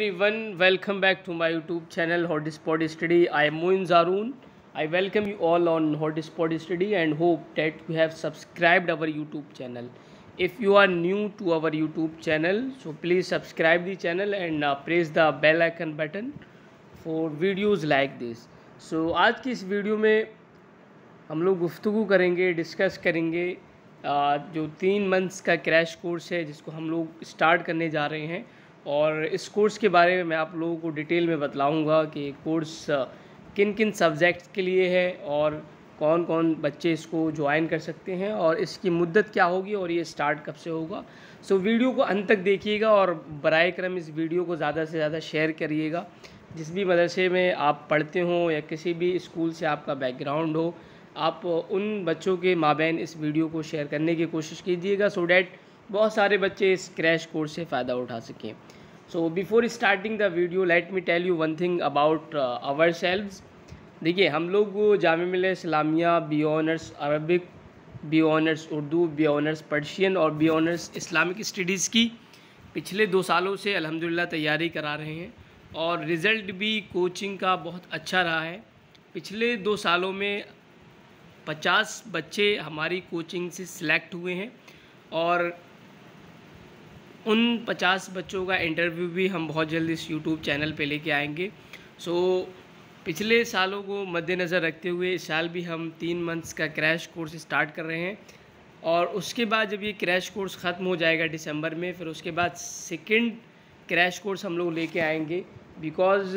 every everyone welcome back to my YouTube channel hot spot study I am Moin Jaroon I welcome you all on hot spot study and hope that you have subscribed our YouTube channel if you are new to our YouTube channel so please subscribe the channel and press the bell icon button for videos like this so आज की इस video में हम लोग गुफ्तु करेंगे discuss करेंगे uh, जो तीन मंथ्स का क्रैश कोर्स है जिसको हम लोग स्टार्ट करने जा रहे हैं और इस कोर्स के बारे में मैं आप लोगों को डिटेल में बतलाऊँगा कि कोर्स किन किन सब्जेक्ट्स के लिए है और कौन कौन बच्चे इसको ज्वाइन कर सकते हैं और इसकी मुद्दत क्या होगी और ये स्टार्ट कब से होगा सो वीडियो को अंत तक देखिएगा और बर क्रम इस वीडियो को ज़्यादा से ज़्यादा शेयर करिएगा जिस भी मदरसे में आप पढ़ते हों या किसी भी स्कूल से आपका बैकग्राउंड हो आप उन बच्चों के माबेन इस वीडियो को शेयर करने की कोशिश कीजिएगा सो डैट बहुत सारे बच्चे इस क्रैश कोर्स से फ़ायदा उठा सकें so before starting the video let me tell you one thing about ourselves देखिए हम लोग Jamia Millia Islamia B honours Arabic B honours Urdu B honours Persian और बी ऑनर्स इस्लामिक स्टडीज़ की पिछले दो सालों से अल्हम्दुलिल्लाह तैयारी करा रहे हैं और रिज़ल्ट भी कोचिंग का बहुत अच्छा रहा है पिछले दो सालों में पचास बच्चे हमारी कोचिंग से सिलेक्ट हुए हैं और उन पचास बच्चों का इंटरव्यू भी हम बहुत जल्द इस यूट्यूब चैनल पर लेके आएंगे सो पिछले सालों को मद्देनज़र रखते हुए इस साल भी हम तीन मंथ्स का क्रैश कोर्स स्टार्ट कर रहे हैं और उसके बाद जब ये क्रैश कोर्स ख़त्म हो जाएगा दिसंबर में फिर उसके बाद सेकेंड क्रैश कोर्स हम लोग लेके आएंगे बिकॉज़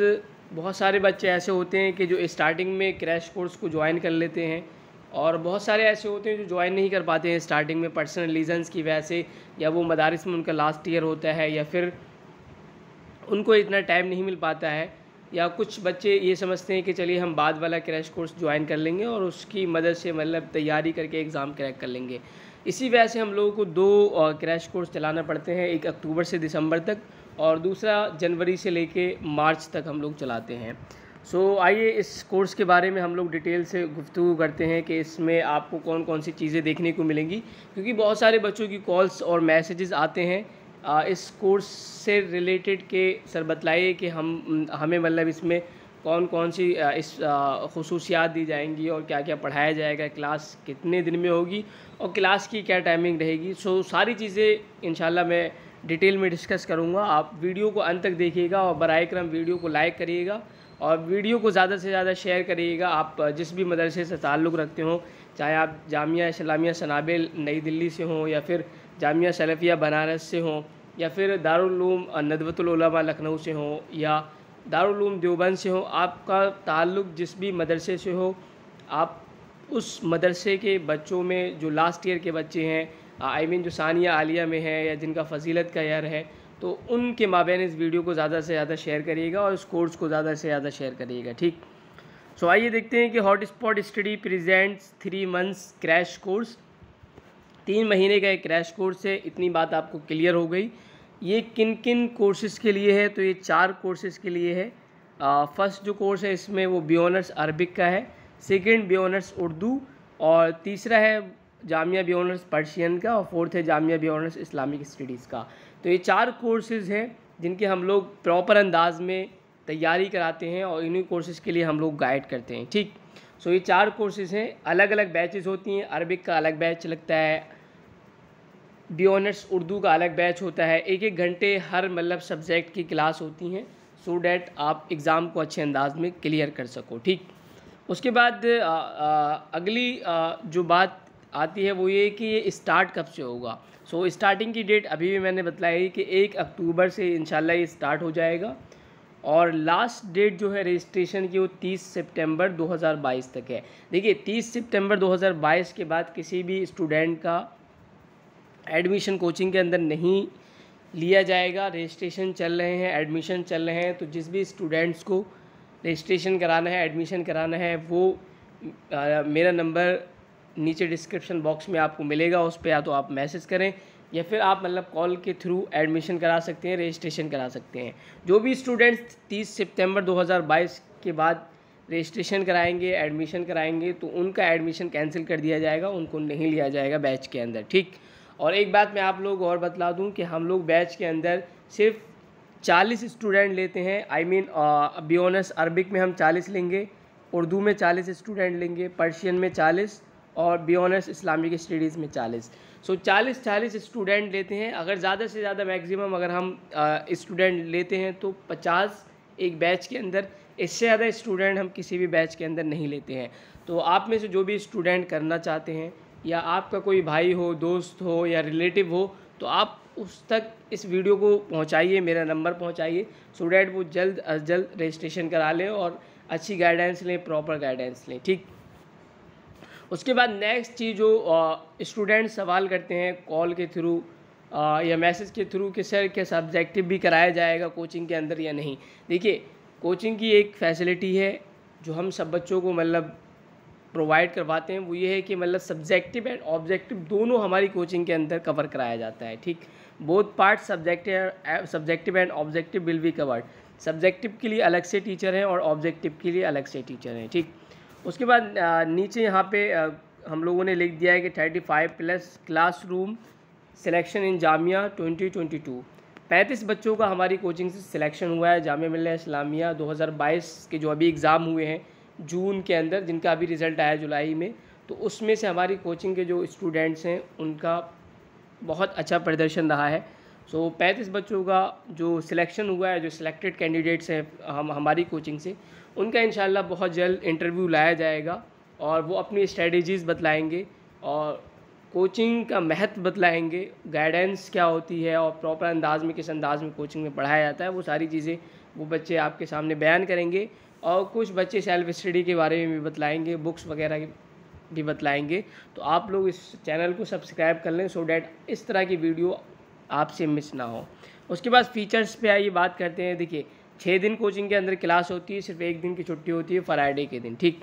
बहुत सारे बच्चे ऐसे होते हैं कि जो स्टार्टिंग में क्रैश कोर्स को ज्वाइन कर लेते हैं और बहुत सारे ऐसे होते हैं जो ज्वाइन नहीं कर पाते हैं स्टार्टिंग में पर्सनल रीजन्स की वजह से या वो मदारस में उनका लास्ट ईयर होता है या फिर उनको इतना टाइम नहीं मिल पाता है या कुछ बच्चे ये समझते हैं कि चलिए हम बाद वाला क्रैश कोर्स ज्वाइन कर लेंगे और उसकी मदद से मतलब तैयारी करके एग्ज़ाम क्रैक कर लेंगे इसी वजह से हम लोगों को दो क्रैश कोर्स चलाना पड़ते हैं एक अक्टूबर से दिसंबर तक और दूसरा जनवरी से लेके मार्च तक हम लोग चलाते हैं सो so, आइए इस कोर्स के बारे में हम लोग डिटेल से गुफ्तु करते हैं कि इसमें आपको कौन कौन सी चीज़ें देखने को मिलेंगी क्योंकि बहुत सारे बच्चों की कॉल्स और मैसेजेस आते हैं आ, इस कोर्स से रिलेटेड के सर बतलाइए कि हम हमें मतलब इसमें कौन कौन सी इस खसूसियात दी जाएंगी और क्या क्या पढ़ाया जाएगा क्लास कितने दिन में होगी और क्लास की क्या टाइमिंग रहेगी सो so, सारी चीज़ें इन मैं डिटेल में डिस्कस करूँगा आप वीडियो को अंत तक देखिएगा और बर क्रम वीडियो को लाइक करिएगा और वीडियो को ज़्यादा से ज़्यादा शेयर करिएगा आप जिस भी मदरसे से ताल्लुक़ रखते हो चाहे आप जामिया इस्लामिया सनाबिल नई दिल्ली से हों या फिर जामिया सलफ़िया बनारस से हों या फिर दारूम नदवतुलमा लखनऊ से हों या दारूम देवबंद से हो आपका ताल्लुक़ जिस भी मदरसे से हो आप उस मदरसे के बच्चों में जो लास्ट ईयर के बच्चे हैं आई I मीन mean जो सानिया आलिया में है या जिनका फजीलत का ईयर है तो उनके माबेन इस वीडियो को ज़्यादा से ज़्यादा शेयर करिएगा और इस कोर्स को ज़्यादा से ज़्यादा शेयर करिएगा ठीक सो so, आइए देखते हैं कि hot spot study presents three months crash course तीन महीने का एक क्रैश कोर्स है इतनी बात आपको क्लियर हो गई ये किन किन कोर्सेज़ के लिए है तो ये चार कोर्सेज़ के लिए है फर्स्ट जो कोर्स है इसमें वो बी ऑनर्स अरबिक का है सेकेंड बी ऑनर्स उर्दू और तीसरा है जामिया बी ऑनर्स पर्शियन का और फोर्थ है Jamia B honours Islamic studies का तो ये चार कोर्सेज़ हैं जिनके हम लोग प्रॉपर अंदाज में तैयारी कराते हैं और इन्हीं कोर्सेज़ के लिए हम लोग गाइड करते हैं ठीक सो ये चार कोर्सेज़ हैं अलग अलग बैचेज़ होती हैं अरबिक का अलग बैच लगता है बी ऑनर्स उर्दू का अलग बैच होता है एक एक घंटे हर मतलब सब्जेक्ट की क्लास होती हैं सो डैट आप एग्ज़ाम को अच्छे अंदाज में क्लियर कर सको ठीक उसके बाद आ, आ, अगली आ, जो बात आती है वो ये कि ये स्टार्ट कब से होगा सो so, स्टार्टिंग की डेट अभी भी मैंने बताई कि एक अक्टूबर से इन ये स्टार्ट हो जाएगा और लास्ट डेट जो है रजिस्ट्रेशन की वो 30 सितंबर 2022 तक है देखिए 30 सितंबर 2022 के बाद किसी भी स्टूडेंट का एडमिशन कोचिंग के अंदर नहीं लिया जाएगा रजिस्ट्रेशन चल रहे हैं एडमिशन चल रहे हैं तो जिस भी स्टूडेंट्स को रजिस्ट्रेशन कराना है एडमिशन कराना है वो आ, मेरा नंबर नीचे डिस्क्रिप्शन बॉक्स में आपको मिलेगा उस पर या तो आप मैसेज करें या फिर आप मतलब कॉल के थ्रू एडमिशन करा सकते हैं रजिस्ट्रेशन करा सकते हैं जो भी स्टूडेंट्स 30 सितंबर 2022 के बाद रजिस्ट्रेशन कराएंगे एडमिशन कराएंगे तो उनका एडमिशन कैंसिल कर दिया जाएगा उनको नहीं लिया जाएगा बैच के अंदर ठीक और एक बात मैं आप लोग और बतला दूँ कि हम लोग बैच के अंदर सिर्फ चालीस स्टूडेंट लेते हैं I mean B honours Arabic में हम चालीस लेंगे उर्दू में चालीस स्टूडेंट लेंगे पर्शियन में चालीस और बी ऑनर्स इस्लामिक स्टडीज़ में चालीस सो चालीस चालीस स्टूडेंट लेते हैं अगर ज़्यादा से ज़्यादा मैक्सिमम अगर हम स्टूडेंट लेते हैं तो पचास एक बैच के अंदर इससे ज़्यादा स्टूडेंट हम किसी भी बैच के अंदर नहीं लेते हैं तो आप में से जो भी स्टूडेंट करना चाहते हैं या आपका कोई भाई हो दोस्त हो या रिलेटिव हो तो आप उस तक इस वीडियो को पहुंचाइए मेरा नंबर पहुंचाइए सो डैट वो जल्द अज जल्द रजिस्ट्रेशन करा लें और अच्छी गाइडेंस लें प्रॉपर गाइडेंस लें ठीक उसके बाद नेक्स्ट चीज़ जो स्टूडेंट सवाल करते हैं कॉल के थ्रू या मैसेज के थ्रू कि सर क्या सब्जेक्टिव भी कराया जाएगा कोचिंग के अंदर या नहीं देखिए कोचिंग की एक फैसिलिटी है जो हम सब बच्चों को मतलब प्रोवाइड करवाते हैं वो ये है कि मतलब सब्जेक्टिव एंड ऑब्जेक्टिव दोनों हमारी कोचिंग के अंदर कवर कराया जाता है ठीक both part subjective subjective and objective will be covered subjective के लिए अलग से टीचर हैं और ऑब्जेक्टिव के लिए अलग से टीचर हैं ठीक उसके बाद नीचे यहाँ पे हम लोगों ने लिख दिया है कि thirty five plus classroom selection in Jamia twenty twenty two पैंतीस बच्चों का हमारी कोचिंग से सिलेक्शन हुआ है जामिया मिल्ल इस्लामिया 2022 के जो अभी एग्ज़ाम हुए हैं जून के अंदर जिनका अभी रिज़ल्ट आया जुलाई में तो उसमें से हमारी कोचिंग के जो स्टूडेंट्स हैं उनका बहुत अच्छा प्रदर्शन रहा है सो so, पैंतीस बच्चों का जो सिलेक्शन हुआ है जो सिलेक्टेड कैंडिडेट्स हैं हम हमारी कोचिंग से उनका इन बहुत जल्द इंटरव्यू लाया जाएगा और वो अपनी स्ट्रेटजीज़ बतलाएंगे और कोचिंग का महत्व बतलाएंगे गाइडेंस क्या होती है और प्रॉपर अंदाज में किस अंदाज में कोचिंग में पढ़ाया जाता है वो सारी चीज़ें वो बच्चे आपके सामने बयान करेंगे और कुछ बच्चे सेल्फ स्टडी के बारे में भी बतलाएंगे बुक्स वगैरह भी बतलाएंगे तो आप लोग इस चैनल को सब्सक्राइब कर लें सो डैट इस तरह की वीडियो आपसे मिस ना हो उसके बाद फीचर्स पे आइए बात करते हैं देखिए छः दिन कोचिंग के अंदर क्लास होती है सिर्फ एक दिन की छुट्टी होती है फ्राइडे के दिन ठीक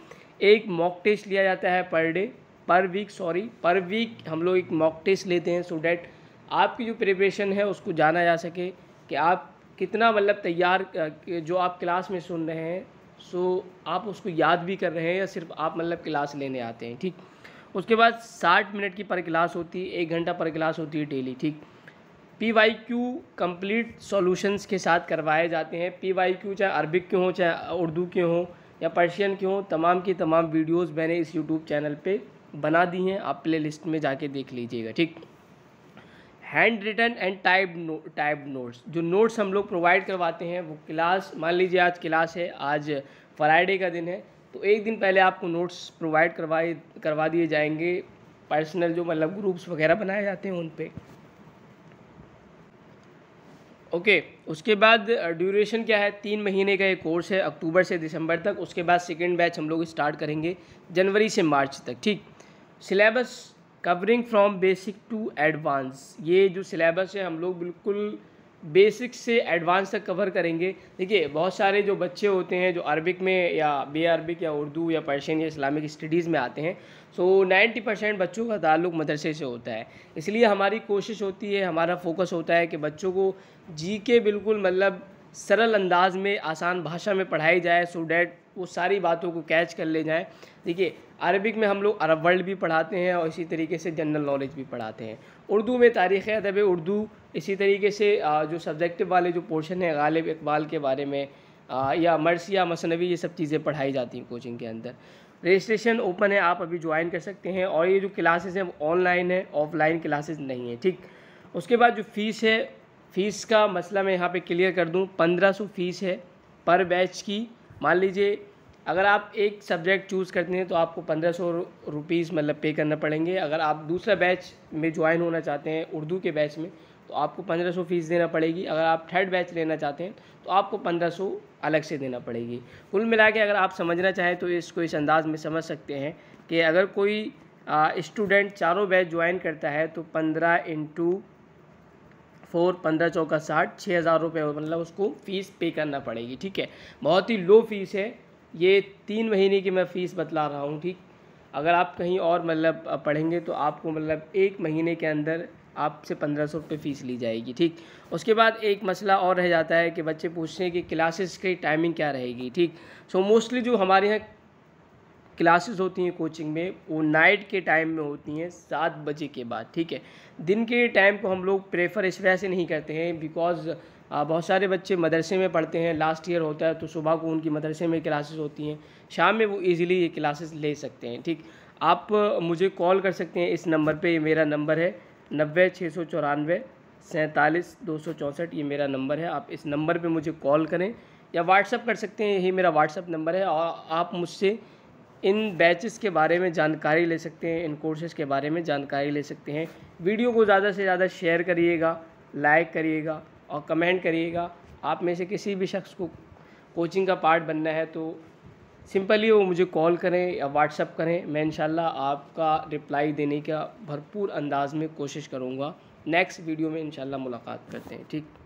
एक मॉक टेस्ट लिया जाता है पर डे पर वीक सॉरी पर वीक हम लोग एक मॉक टेस्ट लेते हैं सो डैट आपकी जो प्रिपरेशन है उसको जाना जा सके कि आप कितना मतलब तैयार जो आप क्लास में सुन रहे हैं सो आप उसको याद भी कर रहे हैं या सिर्फ आप मतलब क्लास लेने आते हैं ठीक उसके बाद साठ मिनट की पर क्लास होती है एक घंटा पर क्लास होती है डेली ठीक P Y Q complete solutions के साथ करवाए जाते हैं पी वाई क्यू चाहे अरबिक के हों चाहे उर्दू के हों या पर्शियन के हों तमाम की तमाम वीडियोस मैंने इस यूट्यूब चैनल पे बना दी हैं आप प्ले लिस्ट में जाके देख लीजिएगा ठीक handwritten and type type notes जो नोट्स हम लोग प्रोवाइड करवाते हैं वो क्लास मान लीजिए आज क्लास है आज फ्राइडे का दिन है तो एक दिन पहले आपको नोट्स प्रोवाइड करवाए करवा दिए जाएंगे पर्सनल जो मतलब ग्रुप्स वगैरह बनाए जाते हैं उन पर ओके उसके बाद ड्यूरेशन क्या है तीन महीने का ये कोर्स है अक्टूबर से दिसंबर तक उसके बाद सेकेंड बैच हम लोग स्टार्ट करेंगे जनवरी से मार्च तक ठीक syllabus covering from basic to advance ये जो सिलेबस है हम लोग बिल्कुल बेसिक से एडवांस तक कवर करेंगे देखिए बहुत सारे जो बच्चे होते हैं जो अरबिक में या बे अरबिक या उर्दू या पर्शियन या इस्लामिक स्टडीज़ में आते हैं सो नाइन्टी परसेंट बच्चों का ताल्लुक मदरसे से होता है इसलिए हमारी कोशिश होती है हमारा फोकस होता है कि बच्चों को जी के बिल्कुल मतलब सरल अंदाज में आसान भाषा में पढ़ाई जाए सो डैट वो सारी बातों को कैच कर ले जाएँ देखिए अरबिक में हम लोग अरब वर्ल्ड भी पढ़ाते हैं और इसी तरीके से जनरल नॉलेज भी पढ़ाते हैं उर्दू में तारीख़ अदब उर्दू इसी तरीके से जो सब्जेक्टिव वाले जो पोर्शन है गालिब इकबाल के बारे में या मरसिया मसनवी ये सब चीज़ें पढ़ाई जाती हैं कोचिंग के अंदर रजिस्ट्रेशन ओपन है आप अभी ज्वाइन कर सकते हैं और ये जो क्लासेस हैं ऑनलाइन है ऑफलाइन क्लासेस नहीं है ठीक उसके बाद जो फ़ीस है फ़ीस का मसला मैं यहाँ पे क्लियर कर दूँ पंद्रह सौ फीस है पर बैच की मान लीजिए अगर आप एक सब्जेक्ट चूज़ करते हैं तो आपको पंद्रह सौ रुपीज़ मतलब पे करना पड़ेंगे अगर आप दूसरा बैच में ज्वाइन होना चाहते हैं उर्दू के बैच में तो आपको पंद्रह सौ फीस देना पड़ेगी अगर आप थर्ड बैच लेना चाहते हैं तो आपको पंद्रह सौ अलग से देना पड़ेगी कुल मिला के अगर आप समझना चाहें तो इसको इस अंदाज़ में समझ सकते हैं कि अगर कोई स्टूडेंट चारों बैच ज्वाइन करता है तो पंद्रह इंटू फोर पंद्रह चौका साठ छः हज़ार रुपये मतलब उसको फ़ीस पे करना पड़ेगी ठीक है बहुत ही लो फीस है ये तीन महीने की मैं फ़ीस बतला रहा हूँ ठीक अगर आप कहीं और मतलब पढ़ेंगे तो आपको मतलब एक महीने के अंदर आपसे पंद्रह सौ रुपये फ़ीस ली जाएगी ठीक उसके बाद एक मसला और रह जाता है कि बच्चे पूछते हैं कि क्लासेस की टाइमिंग क्या रहेगी ठीक सो मोस्टली जो हमारे यहाँ क्लासेस होती हैं कोचिंग में वो नाइट के टाइम में होती हैं सात बजे के बाद ठीक है दिन के टाइम को हम लोग प्रेफर इस वजह से नहीं करते हैं बिकॉज़ बहुत सारे बच्चे मदरसे में पढ़ते हैं लास्ट ईयर होता है तो सुबह को उनकी मदरसे में क्लासेस होती हैं शाम में वो इजीली ये क्लासेस ले सकते हैं ठीक आप मुझे कॉल कर सकते हैं इस नंबर पे ये मेरा नंबर है नब्बे छः सौ चौरानवे सैंतालीस दो सौ चौंसठ ये मेरा नंबर है आप इस नंबर पे मुझे कॉल करें या व्हाट्सअप कर सकते हैं यही मेरा व्हाट्सअप नंबर है और आप मुझसे इन बैचेस के बारे में जानकारी ले सकते हैं इन कोर्सेज़ के बारे में जानकारी ले सकते हैं वीडियो को ज़्यादा से ज़्यादा शेयर करिएगा लाइक करिएगा और कमेंट करिएगा आप में से किसी भी शख्स को कोचिंग का पार्ट बनना है तो सिंपली वो मुझे कॉल करें या व्हाट्सअप करें मैं इनशाला आपका रिप्लाई देने का भरपूर अंदाज में कोशिश करूँगा नेक्स्ट वीडियो में इनशाला मुलाकात करते हैं ठीक